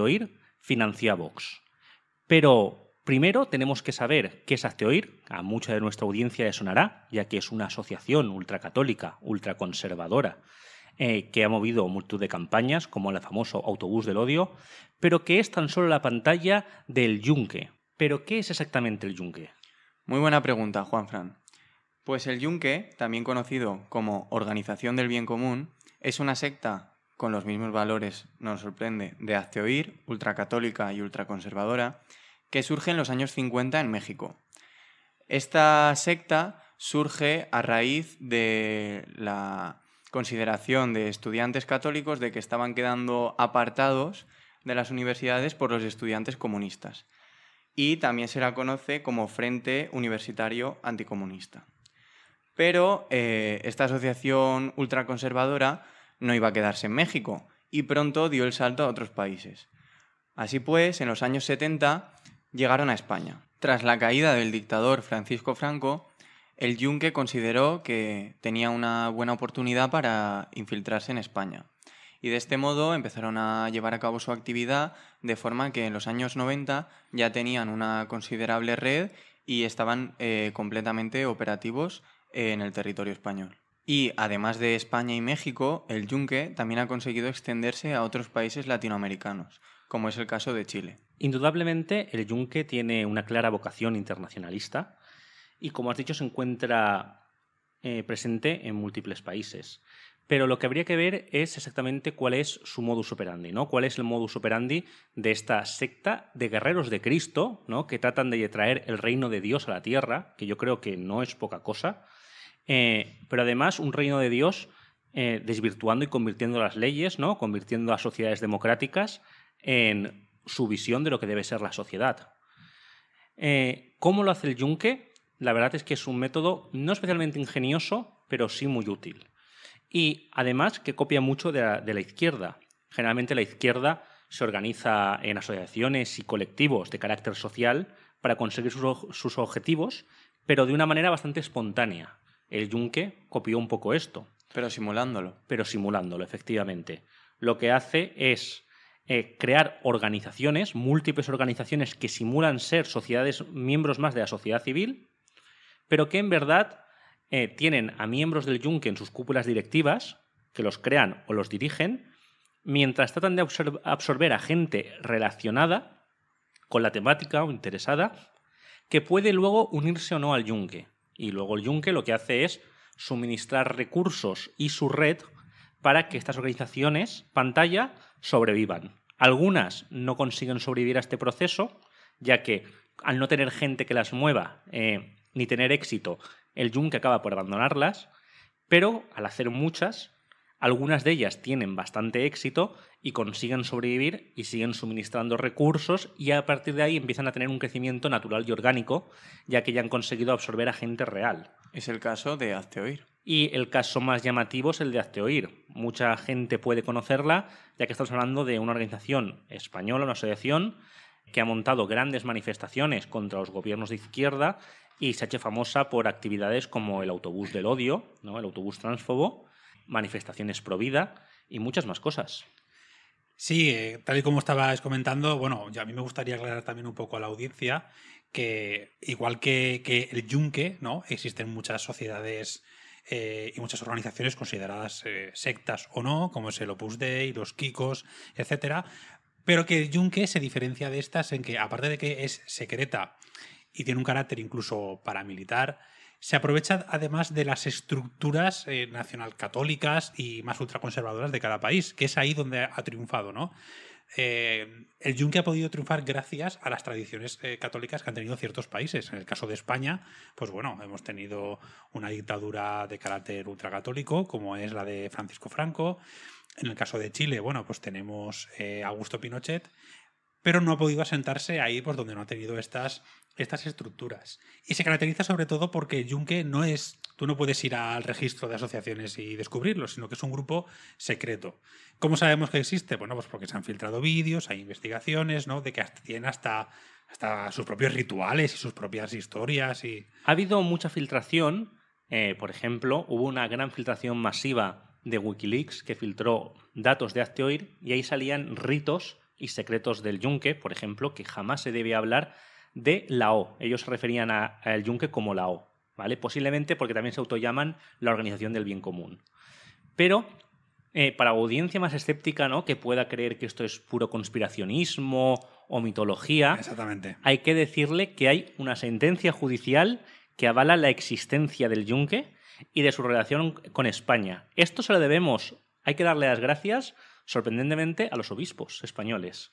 Oír financia Vox. Pero primero tenemos que saber qué es Oír. a mucha de nuestra audiencia le sonará, ya que es una asociación ultracatólica, ultraconservadora, eh, que ha movido multitud de campañas, como el famoso Autobús del Odio, pero que es tan solo la pantalla del yunque. ¿Pero qué es exactamente el yunque? Muy buena pregunta, Juanfran. Pues el yunque, también conocido como Organización del Bien Común, es una secta con los mismos valores, no nos sorprende, de Azteoir, ultracatólica y ultraconservadora, que surge en los años 50 en México. Esta secta surge a raíz de la consideración de estudiantes católicos de que estaban quedando apartados de las universidades por los estudiantes comunistas. Y también se la conoce como Frente Universitario Anticomunista. Pero eh, esta asociación ultraconservadora no iba a quedarse en México y pronto dio el salto a otros países. Así pues, en los años 70 llegaron a España. Tras la caída del dictador Francisco Franco, el Yunque consideró que tenía una buena oportunidad para infiltrarse en España. Y de este modo empezaron a llevar a cabo su actividad de forma que en los años 90 ya tenían una considerable red y estaban eh, completamente operativos en el territorio español. Y además de España y México, el yunque también ha conseguido extenderse a otros países latinoamericanos, como es el caso de Chile. Indudablemente, el yunque tiene una clara vocación internacionalista y, como has dicho, se encuentra eh, presente en múltiples países. Pero lo que habría que ver es exactamente cuál es su modus operandi, ¿no? Cuál es el modus operandi de esta secta de guerreros de Cristo, ¿no? Que tratan de traer el reino de Dios a la tierra, que yo creo que no es poca cosa eh, pero además un reino de Dios eh, desvirtuando y convirtiendo las leyes, ¿no? convirtiendo a sociedades democráticas en su visión de lo que debe ser la sociedad. Eh, ¿Cómo lo hace el yunque? La verdad es que es un método no especialmente ingenioso, pero sí muy útil. Y además que copia mucho de la, izquierda. Generalmente la izquierda se organiza en asociaciones y colectivos de carácter social para conseguir sus objetivos, pero de una manera bastante espontánea, el Yunque copió un poco esto. Pero simulándolo. Pero simulándolo, efectivamente. Lo que hace es eh, crear organizaciones, múltiples organizaciones que simulan ser sociedades, miembros más de la sociedad civil, pero que en verdad eh, tienen a miembros del Yunque en sus cúpulas directivas, que los crean o los dirigen, mientras tratan de absorber a gente relacionada con la temática o interesada, que puede luego unirse o no al Yunque. Y luego el Yunque lo que hace es suministrar recursos y su red para que estas organizaciones pantalla sobrevivan. Algunas no consiguen sobrevivir a este proceso, ya que al no tener gente que las mueva eh, ni tener éxito, el Yunque acaba por abandonarlas, pero al hacer muchas, algunas de ellas tienen bastante éxito y consiguen sobrevivir y siguen suministrando recursos y a partir de ahí empiezan a tener un crecimiento natural y orgánico, ya que ya han conseguido absorber a gente real. Es el caso de Hazte Y el caso más llamativo es el de Hazte Mucha gente puede conocerla, ya que estamos hablando de una organización española, una asociación que ha montado grandes manifestaciones contra los gobiernos de izquierda y se ha hecho famosa por actividades como el autobús del odio, ¿no? el autobús transfobo, manifestaciones pro vida y muchas más cosas. Sí, eh, tal y como estabas comentando, bueno, a mí me gustaría aclarar también un poco a la audiencia que igual que, el yunque, ¿no? Existen muchas sociedades eh, y muchas organizaciones consideradas eh, sectas o no, como es el Opus Dei, los Kikos, etcétera, pero que el yunque se diferencia de estas en que, aparte de que es secreta y tiene un carácter incluso paramilitar, se aprovecha además de las estructuras eh, nacionalcatólicas y más ultraconservadoras de cada país, que es ahí donde ha triunfado, ¿no? Eh, el yunque ha podido triunfar gracias a las tradiciones eh, católicas que han tenido ciertos países. En el caso de España, pues bueno, hemos tenido una dictadura de carácter ultracatólico, como es la de Francisco Franco. En el caso de Chile, bueno, pues tenemos a Augusto Pinochet pero no ha podido asentarse ahí por donde no ha tenido estas, estas estructuras. Y se caracteriza sobre todo porque Junke no es, tú no puedes ir al registro de asociaciones y descubrirlo, sino que es un grupo secreto. ¿Cómo sabemos que existe? Bueno, pues porque se han filtrado vídeos, hay investigaciones, ¿no? De que tienen hasta, sus propios rituales y sus propias historias. Y... Ha habido mucha filtración. Eh, por ejemplo, hubo una gran filtración masiva de Wikileaks que filtró datos de Actioir y ahí salían ritos y Secretos del Yunque, por ejemplo, que jamás se debe hablar de la O. Ellos se referían al Yunque como la O, ¿vale? Posiblemente porque también se autollaman la Organización del Bien Común. Pero eh, para audiencia más escéptica, ¿no? Que pueda creer que esto es puro conspiracionismo o mitología. Exactamente. Hay que decirle que hay una sentencia judicial que avala la existencia del yunque y de su relación con España. Esto se lo debemos. Hay que darle las gracias sorprendentemente a los obispos españoles.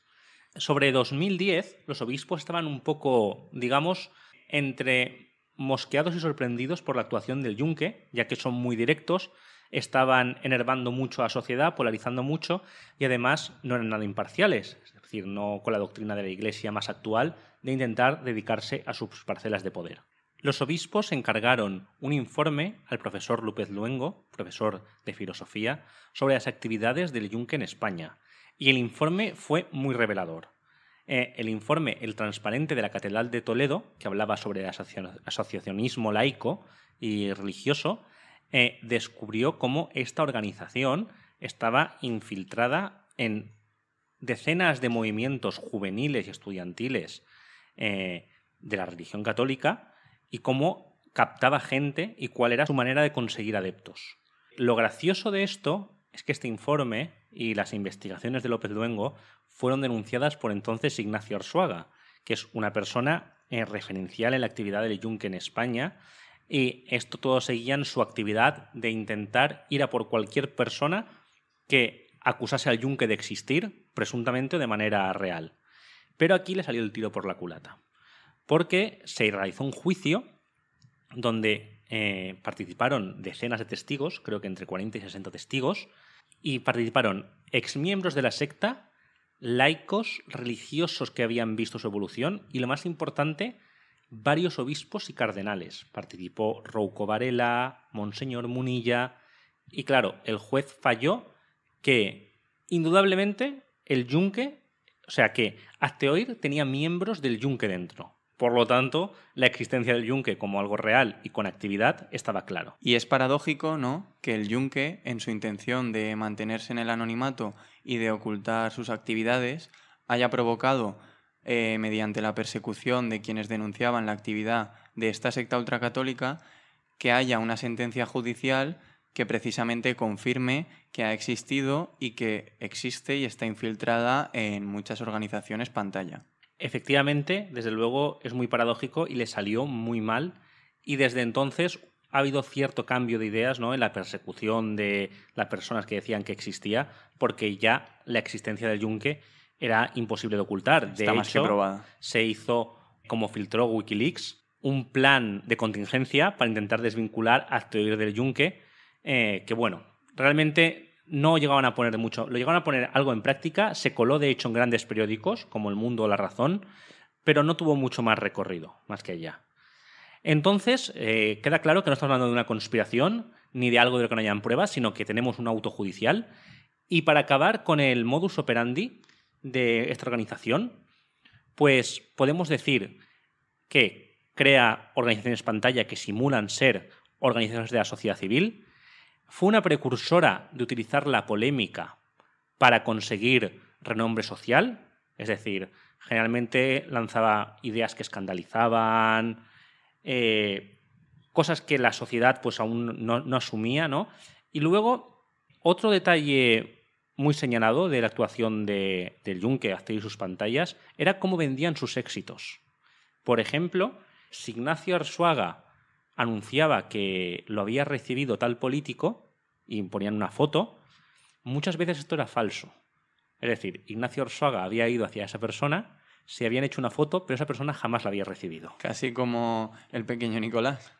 Sobre 2010, los obispos estaban un poco, digamos, entre mosqueados y sorprendidos por la actuación del yunque, ya que son muy directos, estaban enervando mucho a la sociedad, polarizando mucho y además no eran nada imparciales, es decir, no con la doctrina de la Iglesia más actual de intentar dedicarse a sus parcelas de poder. Los obispos encargaron un informe al profesor López Luengo, profesor de filosofía, sobre las actividades del Yunque en España, y el informe fue muy revelador. Eh, el informe El Transparente de la Catedral de Toledo, que hablaba sobre el asociacionismo laico y religioso, eh, descubrió cómo esta organización estaba infiltrada en decenas de movimientos juveniles y estudiantiles eh, de la religión católica, y cómo captaba gente y cuál era su manera de conseguir adeptos. Lo gracioso de esto es que este informe y las investigaciones de López Duengo fueron denunciadas por entonces Ignacio Arzuaga, que es una persona eh, referencial en la actividad del Yunque en España, y esto todo seguía en su actividad de intentar ir a por cualquier persona que acusase al Yunque de existir, presuntamente de manera real. Pero aquí le salió el tiro por la culata porque se realizó un juicio donde eh, participaron decenas de testigos, creo que entre 40 y 60 testigos, y participaron exmiembros de la secta, laicos, religiosos que habían visto su evolución y lo más importante, varios obispos y cardenales. Participó Rouco Varela, Monseñor Munilla y claro, el juez falló que indudablemente el yunque, o sea que hasta hoy tenía miembros del yunque dentro. Por lo tanto, la existencia del yunque como algo real y con actividad estaba claro. Y es paradójico, ¿no?, que el yunque, en su intención de mantenerse en el anonimato y de ocultar sus actividades, haya provocado, eh, mediante la persecución de quienes denunciaban la actividad de esta secta ultracatólica, que haya una sentencia judicial que precisamente confirme que ha existido y que existe y está infiltrada en muchas organizaciones pantalla. Efectivamente, desde luego es muy paradójico y le salió muy mal. Y desde entonces ha habido cierto cambio de ideas ¿no? en la persecución de las personas que decían que existía, porque ya la existencia del yunque era imposible de ocultar. de se hizo, como filtró Wikileaks, un plan de contingencia para intentar desvincular a teoría del yunque, eh, que bueno, realmente no llegaban a poner mucho, lo llegaban a poner algo en práctica, se coló de hecho en grandes periódicos como El Mundo o La Razón, pero no tuvo mucho más recorrido, más que allá. Entonces, eh, queda claro que no estamos hablando de una conspiración ni de algo de lo que no hayan pruebas, sino que tenemos un auto judicial. Y para acabar con el modus operandi de esta organización, pues podemos decir que crea organizaciones pantalla que simulan ser organizaciones de la sociedad civil, fue una precursora de utilizar la polémica para conseguir renombre social, es decir, generalmente lanzaba ideas que escandalizaban, eh, cosas que la sociedad pues aún no, asumía, Y luego, otro detalle muy señalado de la actuación de, del Juncker, hasta sus pantallas, era cómo vendían sus éxitos. Por ejemplo, si Ignacio Arzuaga anunciaba que lo había recibido tal político y ponían una foto, muchas veces esto era falso. Es decir, Ignacio Orsoga había ido hacia esa persona, se habían hecho una foto, pero esa persona jamás la había recibido. Casi como el pequeño Nicolás.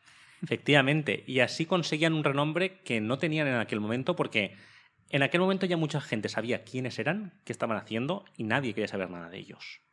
Efectivamente, y así conseguían un renombre que no tenían en aquel momento porque en aquel momento ya mucha gente sabía quiénes eran, qué estaban haciendo y nadie quería saber nada de ellos.